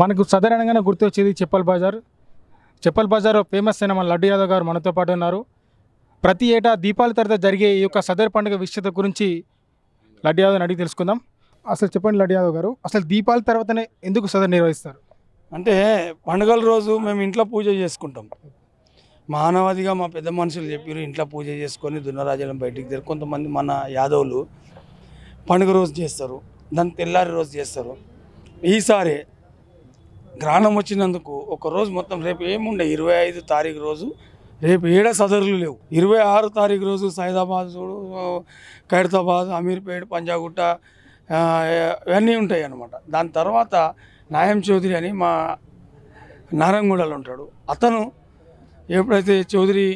మనకు సాధారణంగానే గుర్తొచ్చేది చెప్పల్ బజార్ చెప్పల్ బజార్ ఫేమస్ అయిన మన లడ్డు యాదవ్ గారు మనతో పాటు ఉన్నారు ప్రతి ఏటా దీపావళి తర్వాత జరిగే ఈ యొక్క సదర్ పండుగ విషయత గురించి లడ్డు యాదవ్ని అడిగి తెలుసుకుందాం అసలు చెప్పండి లడ్డు యాదవ్ గారు అసలు దీపావళి తర్వాతనే ఎందుకు సదర్ నిర్వహిస్తారు అంటే పండుగల రోజు మేము ఇంట్లో పూజ చేసుకుంటాం మానవాదిగా మా పెద్ద మనుషులు చెప్పారు ఇంట్లో పూజ చేసుకొని దున్నరాజలం బయటికి తెరు కొంతమంది మన యాదవులు పండుగ రోజు చేస్తారు దాని తెల్లారి రోజు చేస్తారు ఈసారి గ్రహణం వచ్చినందుకు ఒక రోజు మొత్తం రేపు ఏముండే ఇరవై ఐదు తారీఖు రోజు రేపు ఏడ సదరులు లేవు ఇరవై ఆరు తారీఖు రోజు సైదాబాద్ చూడు ఖైరతాబాద్ అమీర్పేట్ పంజాగుట్ట ఇవన్నీ ఉంటాయి అన్నమాట దాని తర్వాత నాయం చౌదరి అని మా నారాయణగూడలో ఉంటాడు అతను ఎప్పుడైతే చౌదరి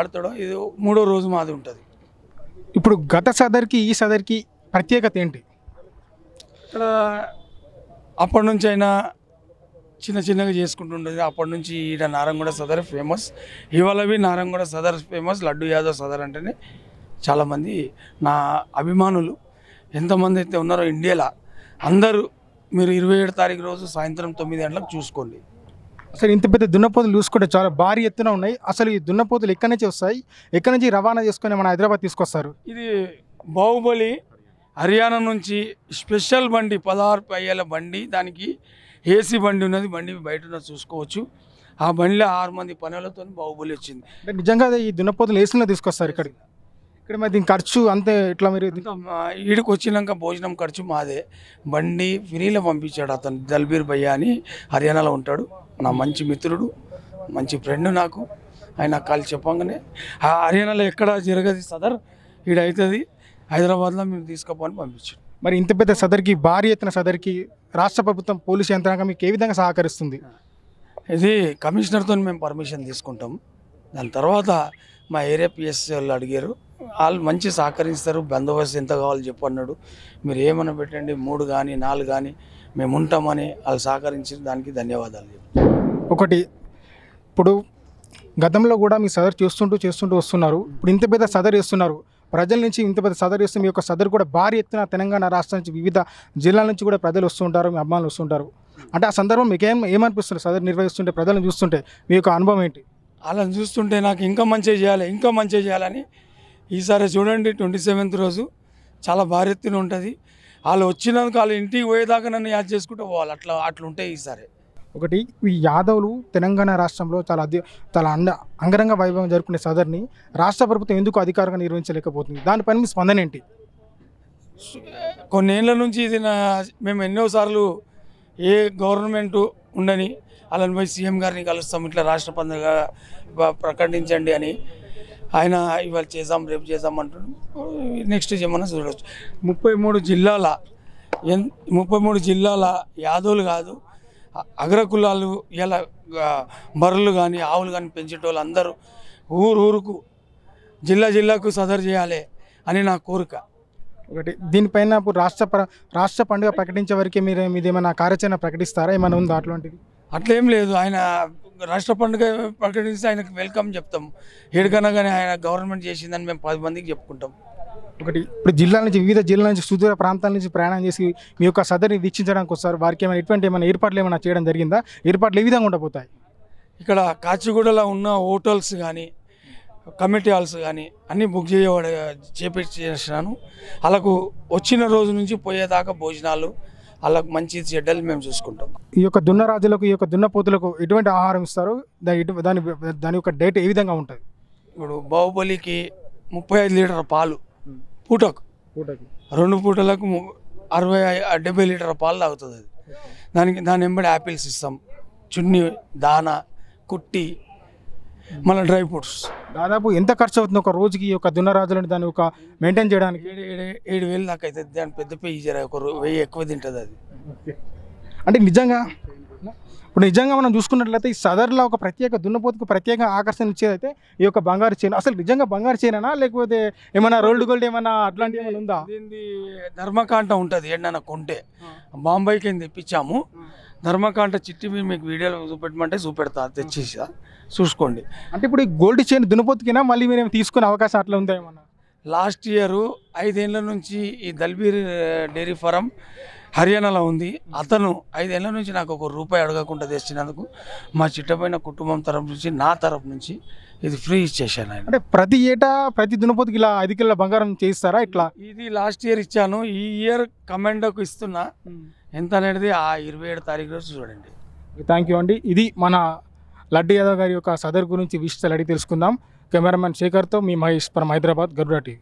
ఆడతాడో ఇది మూడో రోజు మాది ఉంటుంది ఇప్పుడు గత సదర్కి ఈ సదర్కి ప్రత్యేకత ఏంటి ఇక్కడ అప్పటి నుంచి అయినా చిన్న చిన్నగా చేసుకుంటుండేది అప్పటి నుంచి ఈడ నారాయణగూడ సదర్ ఫేమస్ ఇవాళవి నారాయణగూడ సదర్ ఫేమస్ లడ్డు యాదవ్ సదర్ అంటేనే చాలామంది నా అభిమానులు ఎంతమంది అయితే ఉన్నారో ఇండియాలో అందరూ మీరు ఇరవై ఏడు తారీఖు రోజు సాయంత్రం తొమ్మిది గంటలకు చూసుకోండి అసలు ఇంత పెద్ద దున్నపోతులు చూసుకుంటే చాలా భారీ ఎత్తున ఉన్నాయి అసలు ఈ దున్నపోతులు ఎక్కడి నుంచి వస్తాయి ఎక్కడి నుంచి రవాణా చేసుకొని మన హైదరాబాద్ తీసుకొస్తారు ఇది బాహుబలి హర్యానా నుంచి స్పెషల్ బండి పదహారు పయ్యల బండి దానికి ఏసీ బండి ఉన్నది బండి బయట ఉన్నది చూసుకోవచ్చు ఆ బండిలో ఆరు మంది పనులతో బాహుబలి వచ్చింది నిజంగా ఈ దున్నపోతులు ఏసీలో తీసుకొస్తారు ఇక్కడికి ఇక్కడ మరి దీని ఖర్చు అంతే ఇట్లా మీరు ఈడికి వచ్చినాక భోజనం ఖర్చు మాదే బండి ఫ్రీలో పంపించాడు అతను దల్బీర్ భయ్య అని హర్యానాలో ఉంటాడు నా మంచి మిత్రుడు మంచి ఫ్రెండ్ నాకు ఆయన కాళ్ళు చెప్పంగానే ఆ హర్యానాలో ఎక్కడ జరగదు సదర్ ఈడవుతుంది హైదరాబాద్లో మేము తీసుకోపోవాలని పంపించాడు మరి ఇంత పెద్ద సదరికి భారీ ఎత్తున సదరికి రాష్ట్ర ప్రభుత్వం పోలీసు యంత్రాంగం మీకు ఏ విధంగా సహకరిస్తుంది ఇది కమిషనర్తో మేము పర్మిషన్ తీసుకుంటాం దాని తర్వాత మా ఏరియా పిఎస్సీ వాళ్ళు అడిగారు వాళ్ళు మంచి సహకరిస్తారు బందోబస్తు ఎంత కావాలో చెప్పు అన్నాడు మీరు ఏమన్నా పెట్టండి మూడు కానీ నాలుగు కానీ మేము ఉంటామని వాళ్ళు సహకరించి దానికి ధన్యవాదాలు ఒకటి ఇప్పుడు గతంలో కూడా మీ సదరు చేస్తుంటూ చేస్తుంటూ వస్తున్నారు ఇప్పుడు ఇంత పెద్ద సదరు చేస్తున్నారు ప్రజల నుంచి ఇంత పెద్ద సదరు ఇస్తే మీ యొక్క సదరు కూడా భారీ ఎత్తున తెలంగాణ రాష్ట్రం నుంచి వివిధ జిల్లాల నుంచి కూడా ప్రజలు వస్తుంటారు మీ అమ్మాయిలు వస్తుంటారు అంటే ఆ సందర్భం మీకేం ఏమనిపిస్తుంది సదరు నిర్వహిస్తుంటే ప్రజలను చూస్తుంటే మీ యొక్క అనుభవం ఏంటి వాళ్ళని చూస్తుంటే నాకు ఇంకా మంచిగా చేయాలి ఇంకా మంచిగా చేయాలని ఈసారి చూడండి ట్వంటీ సెవెంత్ రోజు చాలా భారీ ఎత్తున ఉంటుంది వాళ్ళు వచ్చినందుకు వాళ్ళ ఇంటికి పోయేదాకా నన్ను యాద్ చేసుకుంటూ పోవాలి అట్లా అట్లుంటాయి ఈసారి ఒకటి ఈ యాదవులు తెలంగాణ రాష్ట్రంలో చాలా అధి చాలా అండ అంగరంగ వైభవం జరుపుకునే సదర్ని రాష్ట్ర ప్రభుత్వం ఎందుకు అధికారంగా నిర్వహించలేకపోతుంది దానిపైన మీ స్పందన ఏంటి కొన్నేళ్ళ నుంచి ఇది నా మేము ఎన్నోసార్లు ఏ గవర్నమెంట్ ఉండని అలాని పోయి సీఎం గారిని కలుస్తాం ఇట్లా రాష్ట్ర పండుగ ప్రకటించండి అని ఆయన ఇవాళ చేద్దాం రేపు చేద్దాం అంటున్నాం నెక్స్ట్ ఏమన్నా చూడవచ్చు ముప్పై మూడు జిల్లాల ఎన్ ముప్పై మూడు జిల్లాల యాదవులు కాదు అగ్ర కులాలు ఇలా బర్రెలు కానీ ఆవులు కానీ పెంచేటోళ్ళు అందరూ ఊరు ఊరుకు జిల్లా జిల్లాకు సదరు చేయాలి అని నా కోరిక ఒకటి దీనిపైన రాష్ట్ర రాష్ట్ర రాష్ట్ర పండుగ ప్రకటించే వరకు మీరు మీద ఏమైనా కార్యాచరణ ప్రకటిస్తారా ఏమైనా ఉందా అట్లాంటిది అట్లేం లేదు ఆయన రాష్ట్ర పండుగ ప్రకటిస్తే ఆయనకు వెల్కమ్ చెప్తాం ఏడుకనగానే ఆయన గవర్నమెంట్ చేసిందని మేము పది మందికి చెప్పుకుంటాం ఒకటి ఇప్పుడు జిల్లా నుంచి వివిధ జిల్లాల నుంచి సుదూర ప్రాంతాల నుంచి ప్రయాణం చేసి మీ యొక్క సదరిని దీక్షించడానికి వస్తారు వారికి ఏమైనా ఎటువంటి ఏమైనా ఏర్పాట్లు ఏమైనా చేయడం జరిగిందా ఏర్పాట్లు ఏ విధంగా ఉండబోతాయి ఇక్కడ కాచిగూడలో ఉన్న హోటల్స్ కానీ కమిటీ హాల్స్ కానీ అన్నీ బుక్ చేయబడ చేపించాను వాళ్ళకు వచ్చిన రోజు నుంచి పోయేదాకా భోజనాలు వాళ్ళకు మంచి చెడ్డలు మేము చూసుకుంటాం ఈ యొక్క దున్నరాజులకు ఈ యొక్క దున్నపోతులకు ఎటువంటి ఆహారం ఇస్తారు దాని దాని యొక్క డైట్ ఏ విధంగా ఉంటుంది ఇప్పుడు బాహుబలికి ముప్పై ఐదు లీటర్ పాలు పూటకు పూటకు రెండు పూటలకు అరవై డెబ్బై లీటర్ పాలు తాగుతుంది అది దానికి దాని వెంబడి యాపిల్స్ ఇస్తాం చున్ని దానా కుట్టి మళ్ళీ డ్రై ఫ్రూట్స్ దాదాపు ఎంత ఖర్చు అవుతుంది ఒక రోజుకి ఒక దున్నరాజులని దాని ఒక మెయింటైన్ చేయడానికి ఏడు ఏడు ఏడు వేలు దాకా అవుతుంది దాని పెద్ద పెయ్యి జర ఒక వెయ్యి ఎక్కువ తింటుంది అది అంటే నిజంగా ఇప్పుడు నిజంగా మనం చూసుకున్నట్లయితే ఈ సదర్లో ఒక ప్రత్యేక దున్నపోతుకు ప్రత్యేక ఆకర్షణ ఇచ్చేది అయితే ఈ యొక్క బంగారు చైన్ అసలు నిజంగా బంగారు చైనా లేకపోతే ఏమైనా రోల్డ్ గోల్డ్ ఏమైనా అట్లాంటి ఏమైనా ఉందా దీన్ని ధర్మకాంట ఉంటుంది ఏంటన్నా కొంటే బాంబాయికి ఏం తెప్పించాము ధర్మకాంట చిట్టి మీరు మీకు వీడియోలో చూపెట్టమంటే చూపెడతా తెచ్చేసా చూసుకోండి అంటే ఇప్పుడు ఈ గోల్డ్ చైన్ దున్నపోతుకినా మళ్ళీ మీరు తీసుకునే అవకాశం అట్లా ఉందా ఏమన్నా లాస్ట్ ఇయర్ ఐదేళ్ల నుంచి ఈ దల్బీర్ డైరీ ఫారం హర్యానాలో ఉంది అతను ఐదేళ్ల నుంచి నాకు ఒక రూపాయి అడగకుండా తెచ్చినందుకు మా చిట్టపైన కుటుంబం తరపు నుంచి నా తరపు నుంచి ఇది ఫ్రీ ఇచ్చేసాను ఆయన అంటే ప్రతి ఏటా ప్రతి దునపతికి ఇలా ఐదు కిలో బంగారం చేయిస్తారా ఇట్లా ఇది లాస్ట్ ఇయర్ ఇచ్చాను ఈ ఇయర్ కమెండోకు ఇస్తున్నా ఎంత అనేది ఆ ఇరవై ఏడు తారీఖు రోజు చూడండి థ్యాంక్ యూ అండి ఇది మన లడ్డు యాదవ్ గారి యొక్క సదరు గురించి విషయాలు అడిగి తెలుసుకుందాం కెమెరామెన్ శేఖర్తో మీ మహేష్ పరం హైదరాబాద్ గరుడా టీవీ